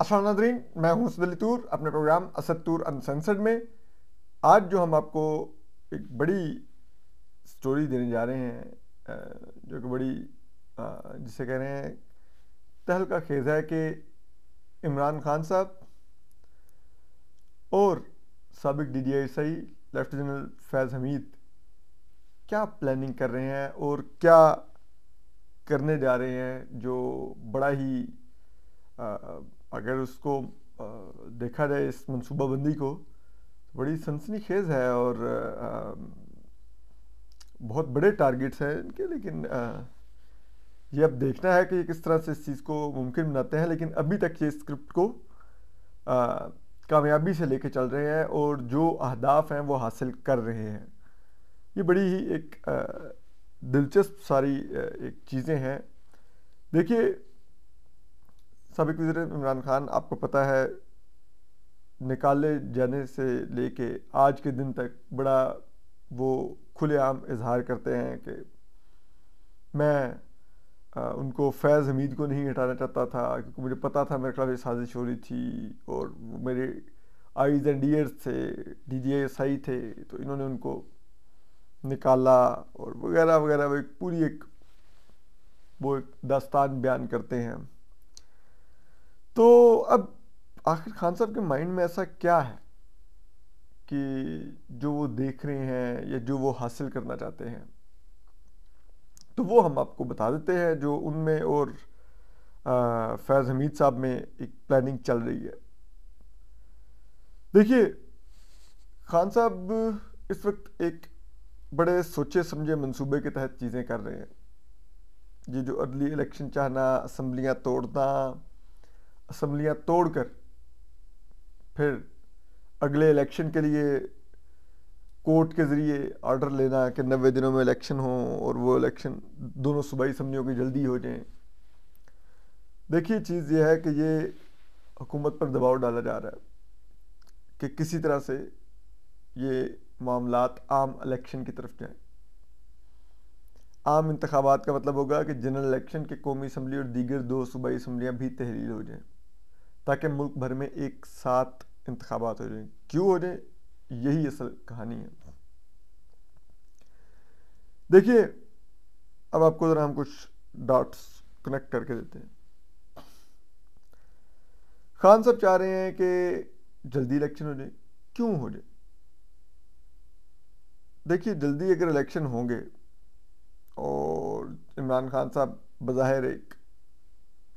असल नाजरीन मैं हूँ सदली तूर अपने प्रोग्राम असद तूर अनसेंसर्ड में आज जो हम आपको एक बड़ी स्टोरी देने जा रहे हैं जो कि बड़ी जिसे कह रहे हैं तहल का खेज़ है कि इमरान खान साहब और सबक डी डी आई सही लेफ्ट जनरल फैज़ हमीद क्या प्लानिंग कर रहे हैं और क्या करने जा रहे हैं जो बड़ा ही आ, अगर उसको देखा जाए इस मनसूबाबंदी को तो बड़ी सनसनी खेज है और बहुत बड़े टारगेट्स हैं इनके लेकिन ये अब देखना है कि किस तरह से इस चीज़ को मुमकिन बनाते हैं लेकिन अभी तक ये स्क्रिप्ट को कामयाबी से लेके चल रहे हैं और जो अहदाफ हैं वो हासिल कर रहे हैं ये बड़ी ही एक दिलचस्प सारी एक चीज़ें हैं देखिए सबक वजीर इमरान खान आपको पता है निकाले जाने से लेके आज के दिन तक बड़ा वो खुलेआम इजहार करते हैं कि मैं आ, उनको फैज़ हमीद को नहीं हटाना चाहता था क्योंकि मुझे पता था मेरे खिलाफ साजिश हो रही थी और मेरे आईज एंड ईयर्स थे डी जी एस आई थे तो इन्होंने उनको निकाला और वगैरह वगैरह वो एक पूरी एक वो एक दास्तान बयान करते हैं तो अब आखिर खान साहब के माइंड में ऐसा क्या है कि जो वो देख रहे हैं या जो वो हासिल करना चाहते हैं तो वो हम आपको बता देते हैं जो उनमें और फैज़ हमीद साहब में एक प्लानिंग चल रही है देखिए खान साहब इस वक्त एक बड़े सोचे समझे मंसूबे के तहत चीज़ें कर रहे हैं ये जो अर्ली इलेक्शन चाहना असम्बलियाँ तोड़ना असम्बलियाँ तोड़कर फिर अगले इलेक्शन के लिए कोर्ट के ज़रिए ऑर्डर लेना कि नबे दिनों में इलेक्शन हो और वो इलेक्शन दोनों सूबाई असम्बलियों की जल्दी हो जाए देखिए चीज़ ये है कि ये हुकूमत पर दबाव डाला जा रहा है कि किसी तरह से ये मामला आम इलेक्शन की तरफ जाएँ आम इंतबात का मतलब होगा कि जनरल इलेक्शन के कौमी असम्बली और दीगर दो सूबाई असम्बलियाँ भी तहलील हो जाएँ ताकि मुल्क भर में एक साथ इंतबात हो जाए क्यों हो जाए यही असल कहानी है देखिए अब आपको ज़रा हम कुछ डॉट्स कनेक्ट करके देते हैं खान साहब चाह रहे हैं कि जल्दी इलेक्शन हो जाए क्यों हो जाए देखिए जल्दी अगर इलेक्शन होंगे और इमरान खान साहब बज़ाहिर एक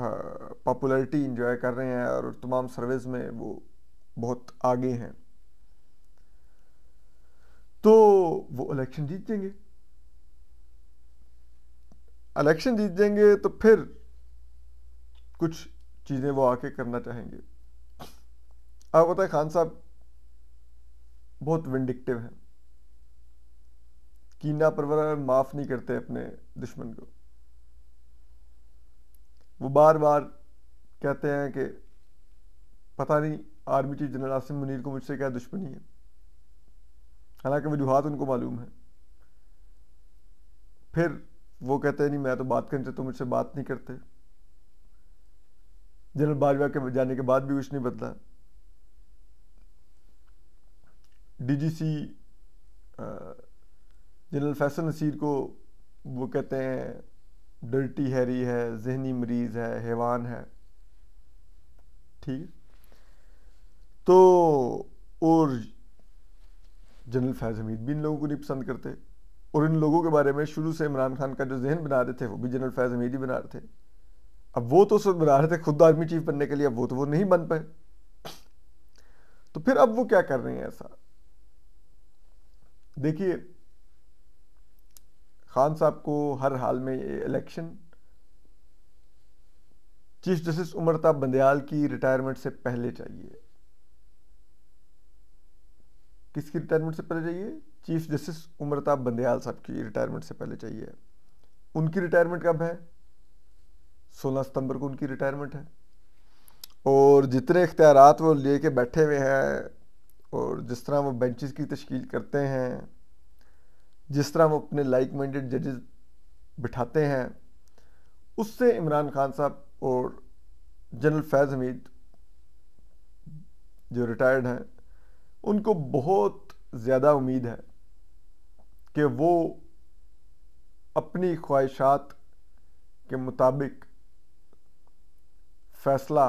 पॉपुलैरिटी इंजॉय कर रहे हैं और तमाम सर्विस में वो बहुत आगे हैं तो वो इलेक्शन जीत जाएंगे इलेक्शन जीत जाएंगे तो फिर कुछ चीज़ें वो आके करना चाहेंगे आप बताए खान साहब बहुत विंडिक्टिव हैं कीना परवर माफ़ नहीं करते अपने दुश्मन को वो बार बार कहते हैं कि पता नहीं army chief general Asim Munir को मुझसे क्या दुश्मनी है हालांकि वजूहत उनको मालूम है फिर वो कहते हैं नहीं मैं तो बात करनी चाहता तो मुझसे बात नहीं करते जनरल बाजवा के जाने के बाद भी कुछ नहीं बदला डीजीसी जनरल फैसल नसीर को वो कहते हैं डर्टी हैरी है जहनी मरीज है हैवान है ठीक तो और जनरल फैज़ हमीद भी इन लोगों को नहीं पसंद करते और इन लोगों के बारे में शुरू से इमरान खान का जो जहन बना रहे थे वो भी जनरल फैज़ हमीद ही बना रहे थे अब वो तो उस बना रहे थे खुद आर्मी चीफ बनने के लिए अब वो तो वो नहीं बन पाए तो फिर अब वो क्या कर रहे हैं ऐसा देखिए खान साहब को हर हाल में election chief justice Umar Ata Bandial की रिटायरमेंट से पहले चाहिए किसकी रिटायरमेंट से पहले चाहिए चीफ जस्टिस उमरता बंदयाल साहब की रिटायरमेंट से पहले चाहिए उनकी रिटायरमेंट कब है 16 सितंबर को उनकी रिटायरमेंट है और जितने इख्तियार वो ले बैठे हुए हैं और जिस तरह वो बेंचेस की तश्कील करते हैं जिस तरह हम अपने लाइक माइंडेड जजेस बिठाते हैं उससे इमरान खान साहब और जनरल फैज़ हमीद जो रिटायर्ड हैं उनको बहुत ज़्यादा उम्मीद है कि वो अपनी ख्वाहिशात के मुताबिक फ़ैसला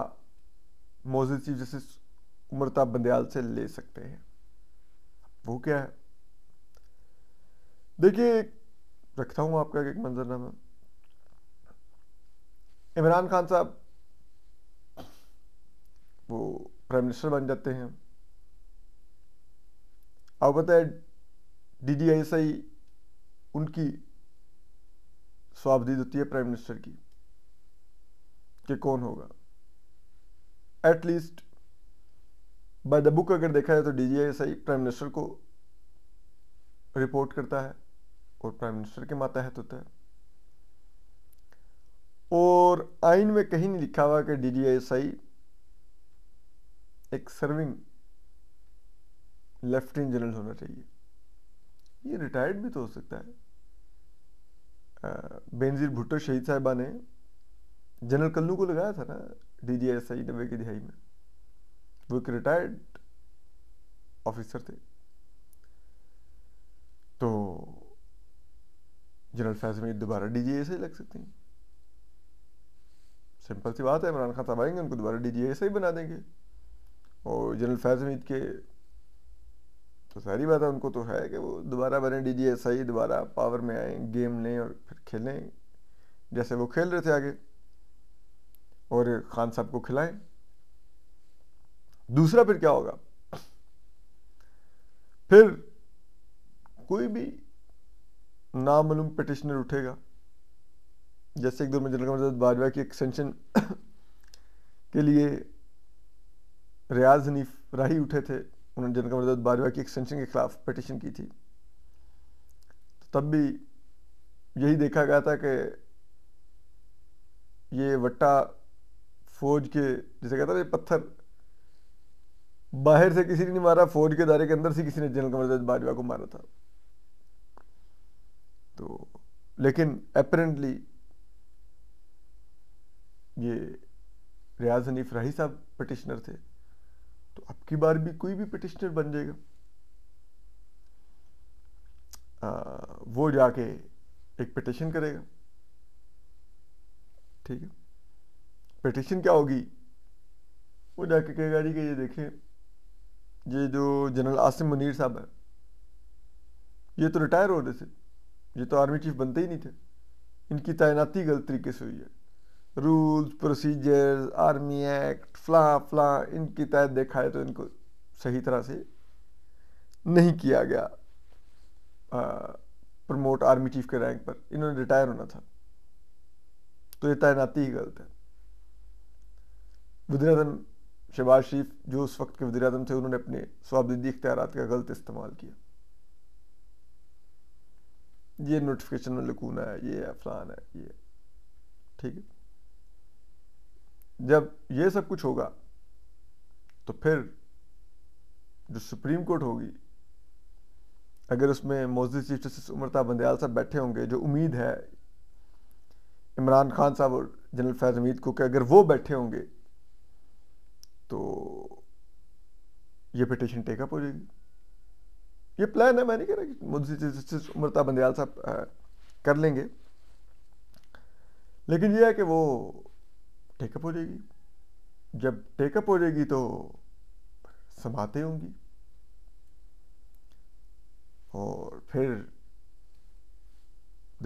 मोजी चीफ जस्टिस उम्रता बंदयाल से ले सकते हैं वो क्या है देखिए रखता हूँ आपका एक मंजरनामा इमरान खान साहब वो प्राइम मिनिस्टर बन जाते हैं अब बताए डी डी एस आई उनकी स्वाबदीद होती है प्राइम मिनिस्टर की कि कौन होगा एटलीस्ट बाय द बुक अगर देखा जाए तो D G I S I prime minister को रिपोर्ट करता है और प्राइम मिनिस्टर के मातहत होता है और आइन में कहीं नहीं लिखा हुआ कि डीडीएसआई एक सर्विंग लेफ्टिनेंट जनरल होना चाहिए ये रिटायर्ड भी तो हो सकता है बेनजीर भुट्टो शहीद साहिबा ने जनरल कल्लू को लगाया था ना डी डब्बे एस आई नब्बे की दिहाई में वो एक रिटायर्ड ऑफिसर थे तो जनरल फैज में दोबारा डी से ही लग सकती हैं सिंपल सी बात है इमरान खान साहब आएंगे उनको दोबारा डी से ही बना देंगे और जनरल फैज हमीद के तो सारी बात है उनको तो है कि वो दोबारा बने डी जी दोबारा पावर में आए गेम लें और फिर खेलें जैसे वो खेल रहे थे आगे और खान साहब को खिलाएं दूसरा फिर क्या होगा फिर कोई भी नामालूम पटिशनर उठेगा जैसे एक दो में जनरल मदद बाजवा की एक्सटेंशन के लिए रियाज हनीफ राही उठे थे उन्होंने जनरल मदद बाजवा की एक्सटेंशन के खिलाफ पटिशन की थी तो तब भी यही देखा गया था कि ये वट्टा फौज के जैसे कहता ना पत्थर बाहर से किसी ने नहीं मारा फौज के दायरे के अंदर से किसी ने जनरल कमर बाजवा को मारा था तो लेकिन अपरेंटली ये रियाज हनीफ राही साहब पटिशनर थे तो अब की बार भी कोई भी पटिशनर बन जाएगा आ, वो जाके एक पटिशन करेगा ठीक है पटिशन क्या होगी वो जाके कहेगा जी कि ये देखें ये जो जनरल आसिम मुनीर साहब है ये तो रिटायर हो रहे थे ये तो आर्मी चीफ बनते ही नहीं थे इनकी तैनाती गलत तरीके से हुई है रूल्स प्रोसीजर्स आर्मी एक्ट फ्ला फ्ला इनकी तहत देखा है तो इनको सही तरह से नहीं किया गया आ, प्रमोट आर्मी चीफ के रैंक पर इन्होंने रिटायर होना था तो ये तैनाती ही गलत है वजी अजम शहबाज शरीफ जो उस वक्त के वजी अजम थे उन्होंने अपने स्वाबदीदी इख्तियार का गलत इस्तेमाल किया ये नोटिफिकेशन में लकूना है ये अफसान है ये ठीक है जब ये सब कुछ होगा तो फिर जो सुप्रीम कोर्ट होगी अगर उसमें मौजूद चीफ जस्टिस उमरता बंदयाल साहब बैठे होंगे जो उम्मीद है इमरान खान साहब और जनरल फैज हमीद को कि अगर वो बैठे होंगे तो ये पिटिशन टेकअप हो जाएगी ये प्लान है मैं नहीं कह रहा मुझसे जिस जिस उम्रता बंदयाल साहब कर लेंगे लेकिन यह है कि वो टेकअप हो जाएगी जब टेकअप हो जाएगी तो समाते होंगी और फिर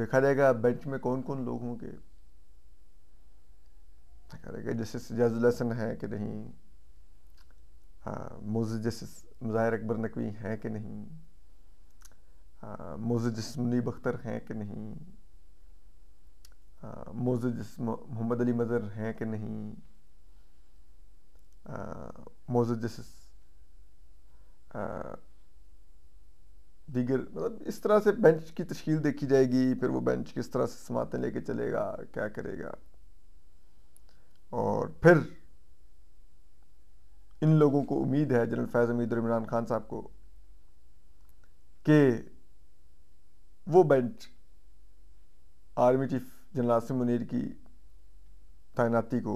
देखा जाएगा बेंच में कौन कौन लोग होंगे देखा जाएगा जस्टिस जजुल हसन है कि नहीं मोज जस्टिस मुज़ाहिर अकबर नकवी हैं कि नहीं मोज़ जस्मनी बख्तर हैं कि नहीं मोज़ जस्म मोहम्मद अली मज़र हैं कि नहीं मोज़ जस दीगर मतलब इस तरह से बेंच की तश्कील देखी जाएगी फिर वो बेंच किस तरह से समातें लेके चलेगा क्या करेगा और फिर इन लोगों को उम्मीद है जनरल फैज़ हमीद और इमरान खान साहब को कि वो bench army chief general Asim Munir की तैनाती को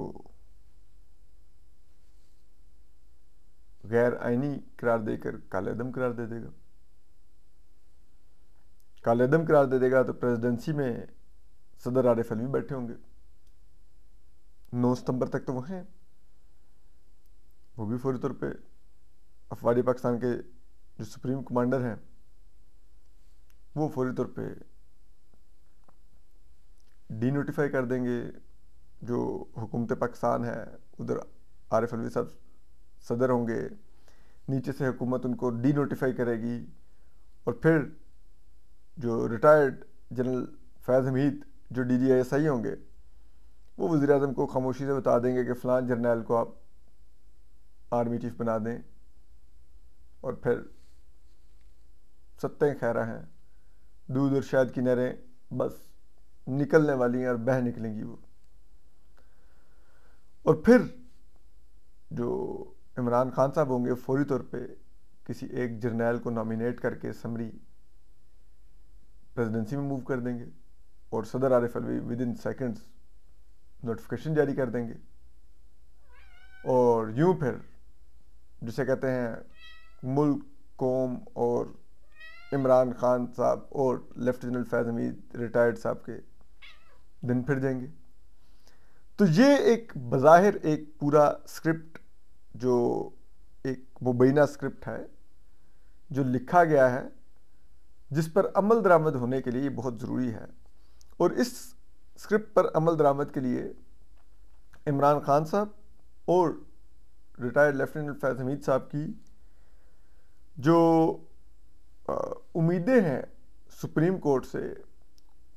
गैर आइनी करार देकर कालेदम करार दे देगा कालेदम करार दे देगा तो प्रेसिडेंसी में सदर आरिफ अली बैठे होंगे नौ सितंबर तक तो वह हैं वो भी फौरी तौर पर अफवाज पाकिस्तान के जो सुप्रीम कमांडर हैं वो फौरी तौर पे डी नोटिफाई कर देंगे जो हुकूमत पाकिस्तान है उधर आर एफ अलवी साहब सदर होंगे नीचे से हुकूमत उनको डी नोटिफाई करेगी और फिर जो रिटायर्ड जनरल फैज़ हमीद जो डी जी आई एस आई होंगे वो वज़ी अजम को खामोशी से बता देंगे कि फ़लां जर्नैल को आप आर्मी चीफ बना दें और फिर सत्तें खैरा हैं दूध और शायद किनारें बस निकलने वाली हैं और बह निकलेंगी वो और फिर जो इमरान खान साहब होंगे फौरी तौर पे किसी एक जर्नैल को नॉमिनेट करके समरी प्रेसिडेंसी में मूव कर देंगे और सदर Arif Alvi within seconds notification जारी कर देंगे और यूं फिर जिसे कहते हैं मुल्क कौम और इमरान खान साहब और left general Faiz Hameed retired साहब के दिन फिर जाएंगे तो ये एक बज़ाहिर एक पूरा स्क्रिप्ट जो एक मुबैना स्क्रिप्ट है जो लिखा गया है जिस पर अमल दरामद होने के लिए बहुत ज़रूरी है और इस स्क्रिप्ट पर अमल दरामद के लिए इमरान खान साहब और रिटायर्ड लेफ्टिनेंट फैज हमीद साहब की जो उम्मीदें हैं सुप्रीम कोर्ट से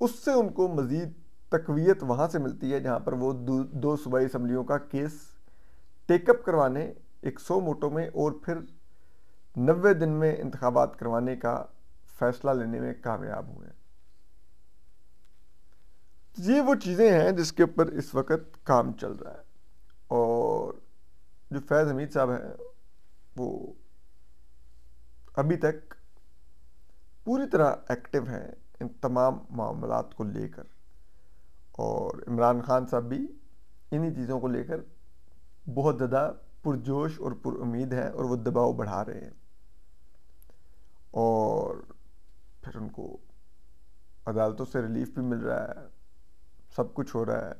उससे उनको मज़ीद तकवीत वहाँ से मिलती है जहाँ पर वो दो, दो सूबाई असम्बलियों का केस टेकअप करवाने एक सौ मोटों में और फिर नबे दिन में इंतबात करवाने का फ़ैसला लेने में कामयाब हुए तो ये वो चीज़ें हैं जिसके ऊपर इस वक्त काम चल रहा है और जो फैज़ हमीद साहब हैं वो अभी तक पूरी तरह एक्टिव हैं इन तमाम मामला को लेकर और इमरान ख़ान साहब भी इन्हीं चीज़ों को लेकर बहुत ज़्यादा पुरजोश और उम्मीद हैं और वो दबाव बढ़ा रहे हैं और फिर उनको अदालतों से रिलीफ भी मिल रहा है सब कुछ हो रहा है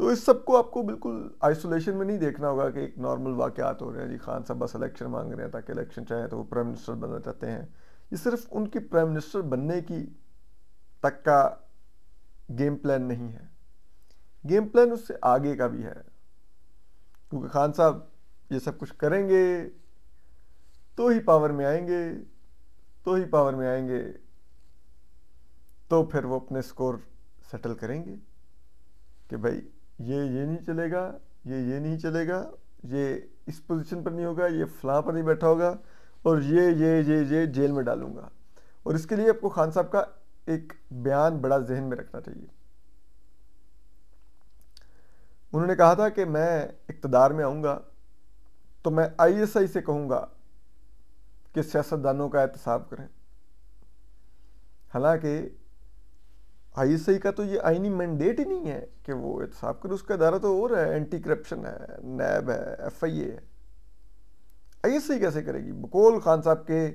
तो इस सबको आपको बिल्कुल आइसोलेशन में नहीं देखना होगा कि एक नॉर्मल वाक़ात हो रहे हैं जी खान साहब बस इलेक्शन मांग रहे हैं ताकि इलेक्शन चाहे तो वो प्राइम मिनिस्टर बनना चाहते हैं ये सिर्फ उनकी प्राइम मिनिस्टर बनने की तक का गेम प्लान नहीं है गेम प्लान उससे आगे का भी है क्योंकि खान साहब ये सब कुछ करेंगे तो ही पावर में आएंगे तो ही पावर में आएंगे तो फिर वो अपने स्कोर सेटल करेंगे कि भाई ये ये नहीं चलेगा ये ये नहीं चलेगा ये इस पोजीशन पर नहीं होगा ये फ्लाँ पर नहीं बैठा होगा और ये ये ये ये जेल में डालूंगा और इसके लिए आपको खान साहब का एक बयान बड़ा जहन में रखना चाहिए उन्होंने कहा था कि मैं इकतदार में आऊँगा तो मैं आईएसआई से कहूँगा कि सियासतदानों का एहतसाब करें हालांकि आई का तो ये आईनी मैंडेट ही नहीं है कि वो एहतसाब करे उसका इदारा तो और है एंटी करप्शन है नैब है एफ आई ए है आई एस आई कैसे करेगी बकोल खान साहब के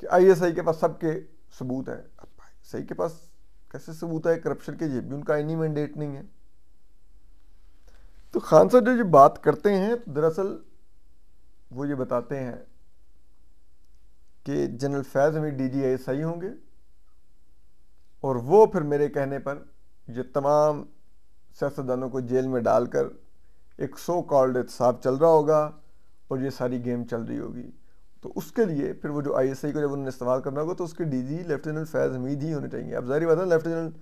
कि आई एस आई के पास सबके सबूत हैं अब आई एस आई के पास कैसे सबूत है करप्शन के ये भी उनका आईनी मैंडेट नहीं है तो खान साहब जो ये बात करते हैं तो दरअसल वो ये बताते हैं कि जनरल फैज़ हमें डी जी आई एस आई होंगे और वो फिर मेरे कहने पर ये तमाम सियासतदानों को जेल में डालकर एक सो कॉल्ड एहतसाब चल रहा होगा और ये सारी गेम चल रही होगी तो उसके लिए फिर वो जो आई एस आई को जब उन्होंने इस्तेमाल करना होगा तो उसके D G lieutenant Faiz Hameed ही होने चाहिए अब जाहिर बात है लेफ्टिनेंट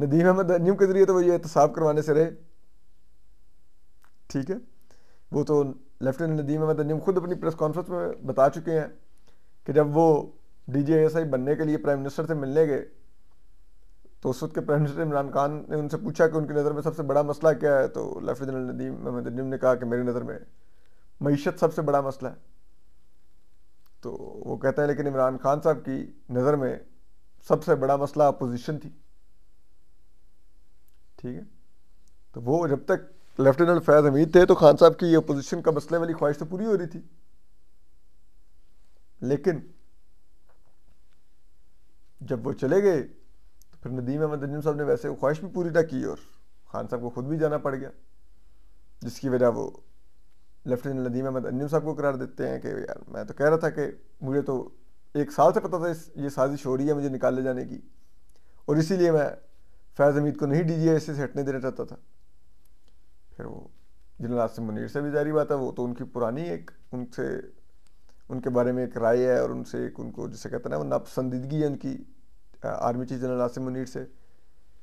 नदीम अहमद नदीम के ज़रिए तो वो ये एहतसाब करवाने से रहे ठीक है वो तो लेफ्टिनेंट नदीम अहमद नदीम खुद अपनी प्रेस कॉन्फ्रेंस में बता चुके हैं कि जब वो डी जी आई एस आई बनने के लिए प्राइम मिनिस्टर से मिलने गए तो उस वक्त के प्राइम मिनिस्टर इमरान खान ने उनसे पूछा कि उनकी नज़र में सबसे बड़ा मसला क्या है तो लेफ्टिनेंट जनरल नदीम महमद नदीम ने कहा कि मेरी नज़र में मीशत सबसे बड़ा मसला है तो वो कहते हैं लेकिन इमरान खान साहब की नज़र में सबसे बड़ा मसला अपोजिशन थी ठीक है तो वो जब तक लेफ्टिनेंट फैज़ हमीद थे तो खान साहब की ये अपोजिशन का मसले वाली ख्वाहिश तो पूरी हो रही थी लेकिन जब वो चले गए फिर नदीम अहमद नजीम साहब ने वैसे वो ख्वाहिश भी पूरी ना की और खान साहब को खुद भी जाना पड़ गया जिसकी वजह वो लेफ्टिनेंट नदीम अहमद अन्यू साहब को करार देते हैं कि यार मैं तो कह रहा था कि मुझे तो एक साल से पता था ये साजिश हो रही है मुझे निकाले जाने की और इसीलिए मैं फैज़ हमीद को नहीं ऐसे से हटने देना चाहता था फिर वो जनरल आसिम मुनीर से भी जारी बात है वो तो उनकी पुरानी एक उनसे उनके बारे में एक राय है और उनसे एक उनको जिसे कहते हैं ना वो नापसंदीदगी है उनकी army chief general Asim Munir से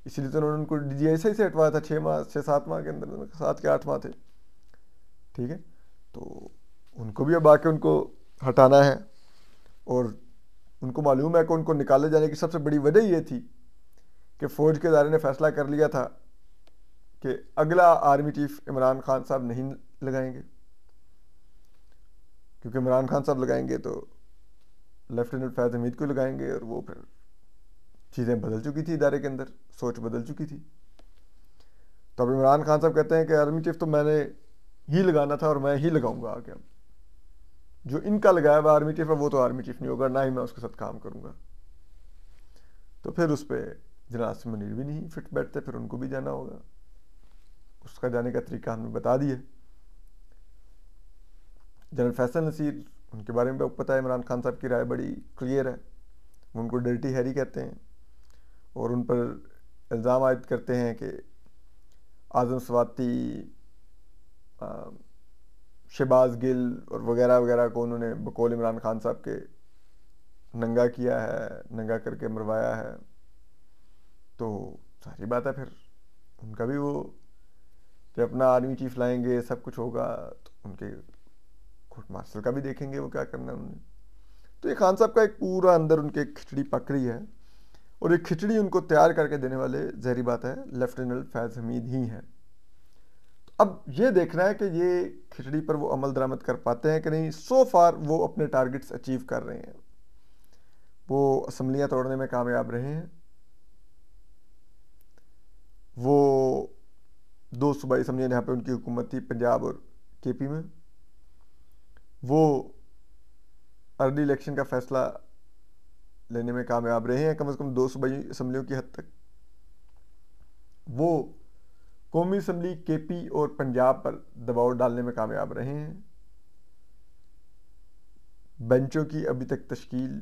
इसीलिए तो उन्होंने उनको डी से हटवाया था छः माह छः सात माह के अंदर मतलब सात के आठ माह थे ठीक है तो उनको भी अब आके उनको हटाना है और उनको मालूम है कि उनको निकाले जाने की सबसे बड़ी वजह ये थी कि फ़ौज के दायरे ने फैसला कर लिया था कि अगला आर्मी चीफ इमरान खान साहब नहीं लगाएंगे क्योंकि इमरान खान साहब लगाएंगे तो लेफ्टिनेंट फैज़ हमीद को लगाएंगे और वो फिर चीज़ें बदल चुकी थी इदारे के अंदर सोच बदल चुकी थी तो अब इमरान खान साहब कहते हैं कि आर्मी चीफ तो मैंने ही लगाना था और मैं ही लगाऊंगा आगे अब जो इनका लगाया हुआ आर्मी चीफ है वो तो आर्मी चीफ नहीं होगा ना ही मैं उसके साथ काम करूँगा तो फिर उस पर जनाज मनीर भी नहीं फिट बैठते फिर उनको भी जाना होगा उसका जाने का तरीका हमने बता दिया जनरल फैसल नसीर उनके बारे में पता है इमरान खान साहब की राय बड़ी क्लियर है उनको डर्टी हैरी कहते हैं और उन पर इल्ज़ाम आयद करते हैं कि आज़म स्वाति शहबाज गिल और वगैरह वगैरह को उन्होंने बकौल इमरान खान साहब के नंगा किया है नंगा करके मरवाया है तो सारी बात है फिर उनका भी वो कि अपना आर्मी चीफ लाएंगे सब कुछ होगा तो उनके कोर्ट मार्शल का भी देखेंगे वो क्या करना है उन्हें तो ये खान साहब का एक पूरा अंदर उनके खिचड़ी पकड़ी है और ये खिचड़ी उनको तैयार करके देने वाले जहरी बात है लेफ्टिनेंट फैज़ हमीद ही हैं तो अब ये देखना है कि ये खिचड़ी पर वो अमल दरामद कर पाते हैं कि नहीं सो फार वो अपने टारगेट्स अचीव कर रहे हैं वो असम्बलियाँ तोड़ने में कामयाब रहे हैं वो दो सूबाई असम्बलियाँ जहाँ पर उनकी हुकूमत थी पंजाब और के पी में वो अर्ली इलेक्शन का फैसला लेने में कामयाब रहे हैं कम से कम दो सूबाई असम्बलियों की हद तक वो कौमी असम्बली के पी और पंजाब पर दबाव डालने में कामयाब रहे हैं बेंचों की अभी तक तश्कील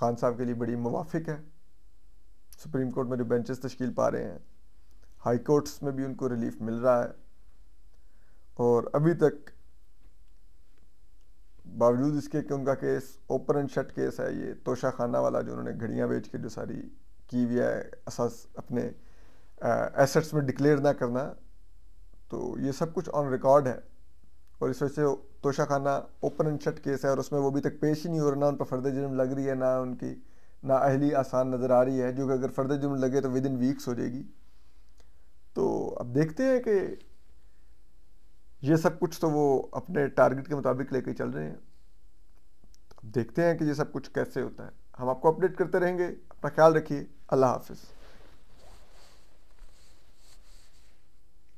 खान साहब के लिए बड़ी मुवाफिक है सुप्रीम कोर्ट में जो बेंचेस तश्कील पा रहे हैं हाई कोर्ट्स में भी उनको रिलीफ मिल रहा है और अभी तक बावजूद इसके कि उनका case open and shut case है ये तोशा खाना वाला जो उन्होंने घड़ियाँ बेच के जो सारी की हुई है असास अपने एसेट्स में डिक्लेयर ना करना तो ये सब कुछ ऑन रिकॉर्ड है और इस वजह से तोशा खाना ओपन एंड शट केस है और उसमें वो अभी तक पेश ही नहीं हो रहा ना उन पर फर्द जुर्म लग रही है ना उनकी ना अहली आसान नज़र आ रही है जो कि अगर फर्द जुर्म लगे तो विद इन वीक्स हो जाएगी तो अब देखते हैं कि ये सब कुछ तो वो अपने टारगेट के मुताबिक लेके चल रहे हैं तो देखते हैं कि ये सब कुछ कैसे होता है हम आपको अपडेट करते रहेंगे अपना ख्याल रखिए अल्लाह हाफिज़